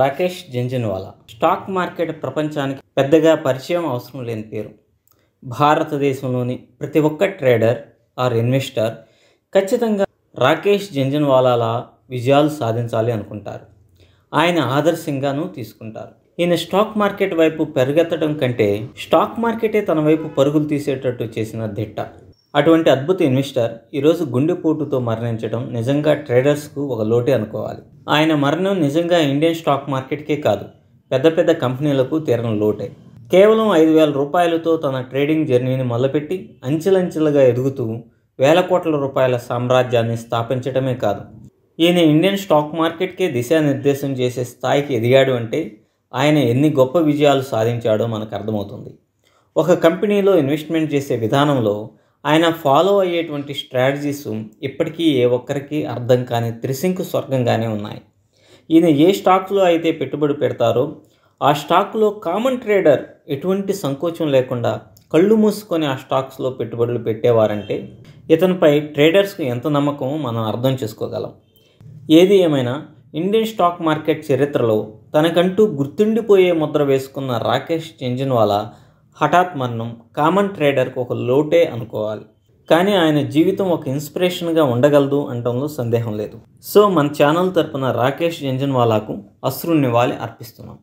Rakesh జంజన్వాలా stock market ప్రపంచానికి పెద్దగా పరిచయం అవసరం లేని పేరు భారతదేశంలోని ప్రతి ఒక్క ట్రేడర్ ఆర్ ఇన్వెస్టర్ ఖచ్చితంగా రాకేష్ జంజన్వాలాలా విజయాలు సాధించాలి అనుకుంటారు ఆయన ఆదర్శంగాను తీసుకుంటారు ఈయన స్టాక్ మార్కెట్ వైపు పెరుగెత్తడం కంటే స్టాక్ మార్కెటే తన వైపు పరుగులు తీసేటట్టు చేసిన దిట్ట అటువంటి అద్భుత ఇన్వెస్టర్ ఈరోజు గుండెపోటుతో మరణించడం నిజంగా ట్రేడర్స్కు ఒక లోటే అనుకోవాలి ఆయన మరణం నిజంగా ఇండియన్ స్టాక్ మార్కెట్కే కాదు పెద్ద పెద్ద కంపెనీలకు తీరని లోటే కేవలం ఐదు వేల రూపాయలతో తన ట్రేడింగ్ జర్నీని మొదలుపెట్టి అంచెలంచెలుగా ఎదుగుతూ వేల కోట్ల రూపాయల సామ్రాజ్యాన్ని స్థాపించడమే కాదు ఈయన ఇండియన్ స్టాక్ మార్కెట్కే దిశానిర్దేశం చేసే స్థాయికి ఎదిగాడు అంటే ఆయన ఎన్ని గొప్ప విజయాలు సాధించాడో మనకు అర్థమవుతుంది ఒక కంపెనీలో ఇన్వెస్ట్మెంట్ చేసే విధానంలో ఆయన ఫాలో అయ్యేటువంటి స్ట్రాటజీస్ ఇప్పటికీ ఏ ఒక్కరికి అర్థం కాని త్రిశంకు స్వర్గంగానే ఉన్నాయి ఈయన ఏ స్టాక్లో అయితే పెట్టుబడి పెడతారో ఆ స్టాక్లో కామన్ ట్రేడర్ ఎటువంటి సంకోచం లేకుండా కళ్ళు మూసుకొని ఆ స్టాక్స్లో పెట్టుబడులు పెట్టేవారంటే ఇతనిపై ట్రేడర్స్కు ఎంత నమ్మకం మనం అర్థం చేసుకోగలం ఏది ఏమైనా ఇండియన్ స్టాక్ మార్కెట్ చరిత్రలో తనకంటూ గుర్తుండిపోయే ముద్ర వేసుకున్న రాకేష్ చెంజిన్వాలా హఠాత్ మరణం కామన్ ట్రేడర్కు ఒక లోటే అనుకోవాలి కానీ ఆయన జీవితం ఒక ఇన్స్పిరేషన్గా ఉండగలదు అనడంలో సందేహం లేదు సో మన ఛానల్ తరపున రాకేష్ జంజన్ వాలాకు అశ్రు నివాళి అర్పిస్తున్నాం